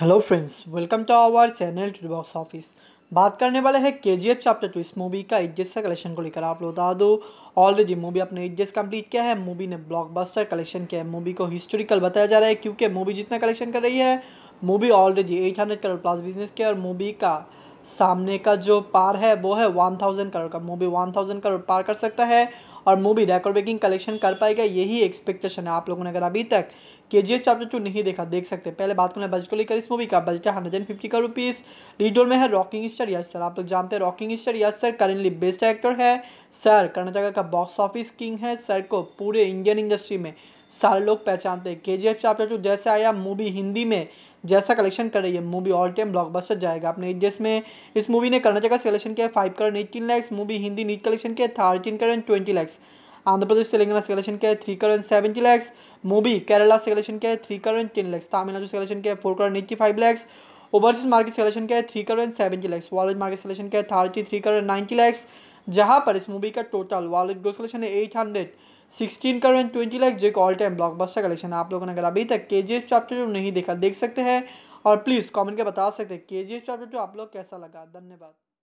hello friends welcome to our channel to box office बात करने वाले हैं K G F chapter two इस मूवी का एग्जेस का कलेक्शन को लेकर आप लोग बता दो ऑलरेडी मूवी अपने एग्जेस कंप्लीट किया है मूवी ने ब्लॉकबस्टर कलेक्शन किया है मूवी को हिस्टोरिकल बताया जा रहा है क्योंकि मूवी जितना कलेक्शन कर रही है movie already eight hundred crore plus business किया और मूवी का सामने का जो पार है वो है वन थाउजेंड करोड़ का मूवी वन थाउजेंड करोड़ पार कर सकता है और मूवी रेकॉर्ड ब्रेकिंग कलेक्शन कर पाएगा यही एक्सपेक्टेशन है आप लोगों ने अगर अभी तक के जी एफ चैप्टर टू नहीं देखा देख सकते पहले बात करना बजट को लेकर इस मूवी का बजट है hundred and fifty crore rupees लीडोल में है रॉकिंग स्टार यस सर आप लोग जानते हैं rocking star yes sir currently best actor है सर कर्नाटका का बॉक्स ऑफिस किंग है सर को पूरे इंडियन इंडस्ट्री में सारे लोग पहचानते हैं K G F chapter to जैसे आया मूवी हिंदी में जैसा कलेक्शन कर रही है मूवी ऑल टाइम ब्लॉकबस्टर जाएगा अपने एडजस्ट में इस मूवी ने कर्नाटक का कलेक्शन किया five crore eighteen lakhs movie Hindi net collection किया थर्टीन करेंट ट्वेंटी लैक्स आंध्र प्रदेश तेलंगाना से कलेक्शन किया है three crore seventy lakhs movie Kerala से कलेक्शन किया है थ्री करेंट टेन लैक्स तमिलनाडु से कलेक्शन किया four crore eighty five lakhs overseas market selection किया है three crore and seventy lakhs वॉलेज मार्केट सिलेक्शन किया thirty three crore ninety lakhs जहाँ पर इस मूवी का टोटल वॉलेट ग्रोस कलेक्शन है eight hundred sixteen crore and twenty lakh जो एक ऑल टाइम ब्लॉकबस्टर कलेक्शन आप लोगों ने अगर अभी तक के जी एफ चैप्टर जो नहीं देखा देख सकते हैं और प्लीज़ कमेंट के बता सकते हैं के जी एफ चैप्टर जो आप लोग कैसा लगा धन्यवाद